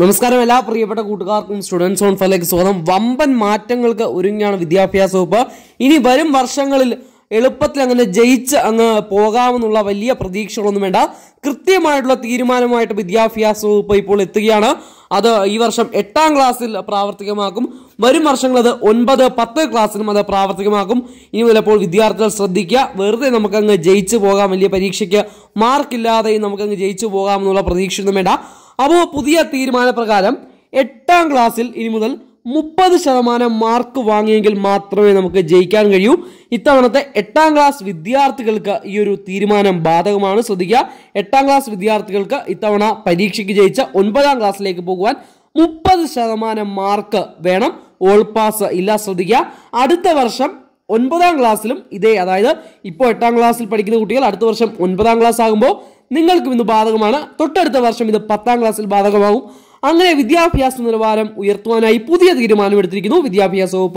നമസ്കാരം എല്ലാ പ്രിയപ്പെട്ട കൂട്ടുകാർക്കും സ്റ്റുഡൻസ് ഓൺ ഫലേക്ക് സ്വാഗതം വമ്പൻ മാറ്റങ്ങൾക്ക് ഒരുങ്ങിയാണ് വിദ്യാഭ്യാസ വകുപ്പ് ഇനി വരും വർഷങ്ങളിൽ എളുപ്പത്തിൽ അങ്ങനെ ജയിച്ച് അങ്ങ് പോകാമെന്നുള്ള വലിയ പ്രതീക്ഷകളൊന്നും വേണ്ട കൃത്യമായിട്ടുള്ള തീരുമാനമായിട്ട് വിദ്യാഭ്യാസ വകുപ്പ് ഇപ്പോൾ എത്തുകയാണ് അത് ഈ വർഷം എട്ടാം ക്ലാസ്സിൽ പ്രാവർത്തികമാക്കും വരും വർഷങ്ങൾ അത് ഒൻപത് പത്ത് ക്ലാസ്സിലും അത് പ്രാവർത്തികമാക്കും ഇനി ചിലപ്പോൾ വിദ്യാർത്ഥികൾ ശ്രദ്ധിക്കുക വെറുതെ നമുക്കങ്ങ് ജയിച്ചു പോകാം വലിയ പരീക്ഷയ്ക്ക് മാർക്കില്ലാതെയും നമുക്കങ്ങ് ജയിച്ചു പോകാമെന്നുള്ള പ്രതീക്ഷയൊന്നും വേണ്ട അപ്പോൾ പുതിയ തീരുമാനപ്രകാരം എട്ടാം ക്ലാസ്സിൽ ഇനി മുതൽ മുപ്പത് ശതമാനം മാർക്ക് വാങ്ങിയെങ്കിൽ മാത്രമേ നമുക്ക് ജയിക്കാൻ കഴിയൂ ഇത്തവണത്തെ എട്ടാം ക്ലാസ് വിദ്യാർത്ഥികൾക്ക് ഈ ഒരു തീരുമാനം ബാധകമാണ് ശ്രദ്ധിക്കുക എട്ടാം ക്ലാസ് വിദ്യാർത്ഥികൾക്ക് ഇത്തവണ പരീക്ഷയ്ക്ക് ജയിച്ച ഒൻപതാം ക്ലാസ്സിലേക്ക് പോകുവാൻ മുപ്പത് ശതമാനം മാർക്ക് വേണം ഓൾ പാസ് ഇല്ല ശ്രദ്ധിക്കുക അടുത്ത വർഷം ഒൻപതാം ക്ലാസ്സിലും ഇതേ അതായത് ഇപ്പോൾ എട്ടാം ക്ലാസ്സിൽ പഠിക്കുന്ന കുട്ടികൾ അടുത്ത വർഷം ഒൻപതാം ക്ലാസ് ആകുമ്പോൾ നിങ്ങൾക്കും ഇന്ന് ബാധകമാണ് തൊട്ടടുത്ത വർഷം ഇത് പത്താം ക്ലാസ്സിൽ ബാധകമാകും അങ്ങനെ വിദ്യാഭ്യാസ നിലവാരം ഉയർത്തുവാനായി പുതിയ തീരുമാനമെടുത്തിരിക്കുന്നു വിദ്യാഭ്യാസ വകുപ്പ്